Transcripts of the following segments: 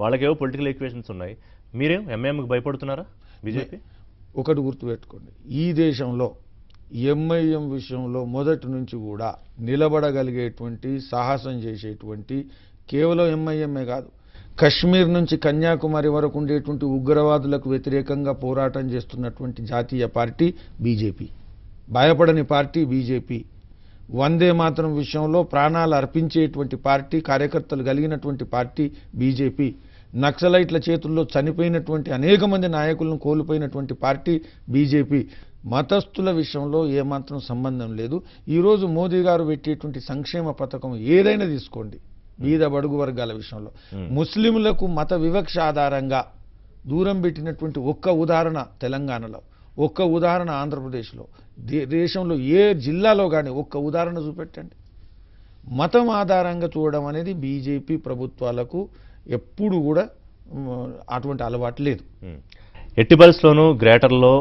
వాళ్ళకేవో political equations ఉన్నాయి మీరేం ఎంఐఎంకి భయపడుతున్నారా BJP ఒకటి గుర్తుపెట్టుకోండి ఈ దేశంలో ఎంఐఎం విషయంలో మొదటి నుంచి కూడా నిలబడగలిగేటువంటి సాహసం చేసేటువంటి కేవలం ఎంఐఎంఏ కాదు కశ్మీర్ నుంచి కన్యాకుమారి వరకు ఉండేటువంటి ఉగ్రవాదులకు వ్యతిరేకంగా పోరాటం చేస్తున్నటువంటి జాతీయ పార్టీ బీజేపీ భయపడని పార్టీ బీజేపీ వందే మాత్రం విషయంలో ప్రాణాలు అర్పించేటువంటి పార్టీ కార్యకర్తలు కలిగినటువంటి పార్టీ బీజేపీ నక్సలైట్ల చేతుల్లో చనిపోయినటువంటి అనేక మంది నాయకులను కోల్పోయినటువంటి పార్టీ బీజేపీ మతస్థుల విషయంలో ఏమాత్రం సంబంధం లేదు ఈరోజు మోదీ గారు పెట్టేటువంటి సంక్షేమ పథకం ఏదైనా తీసుకోండి వీధ బడుగు వర్గాల విషయంలో ముస్లింలకు మత వివక్ష ఆధారంగా దూరం పెట్టినటువంటి ఒక్క ఉదాహరణ తెలంగాణలో ఒక్క ఉదాహరణ ఆంధ్రప్రదేశ్లో దేశంలో ఏ జిల్లాలో కానీ ఒక్క ఉదాహరణ చూపెట్టండి మతం ఆధారంగా చూడడం అనేది బీజేపీ ప్రభుత్వాలకు ఎప్పుడు కూడా అటువంటి అలవాటు లేదు పరిస్థితుల్లోనూ గ్రేటర్లో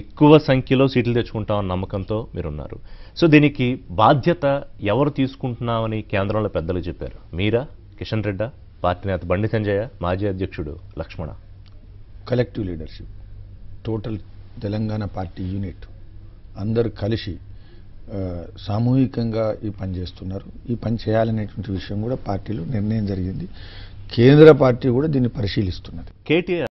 ఎక్కువ సంఖ్యలో సీట్లు తెచ్చుకుంటామన్న నమ్మకంతో మీరున్నారు సో దీనికి బాధ్యత ఎవరు తీసుకుంటున్నామని కేంద్రంలో పెద్దలు చెప్పారు మీరా కిషన్ రెడ్డ పార్టీ నేత బండి సంజయ మాజీ అధ్యక్షుడు Laxman collective leadership total Telangana party unit అందరూ కలిసి సామూహికంగా ఈ పని చేస్తున్నారు ఈ పని చేయాలనేటువంటి విషయం కూడా పార్టీలో నిర్ణయం జరిగింది కేంద్ర పార్టీ కూడా దీన్ని పరిశీలిస్తున్నది కేటీఆర్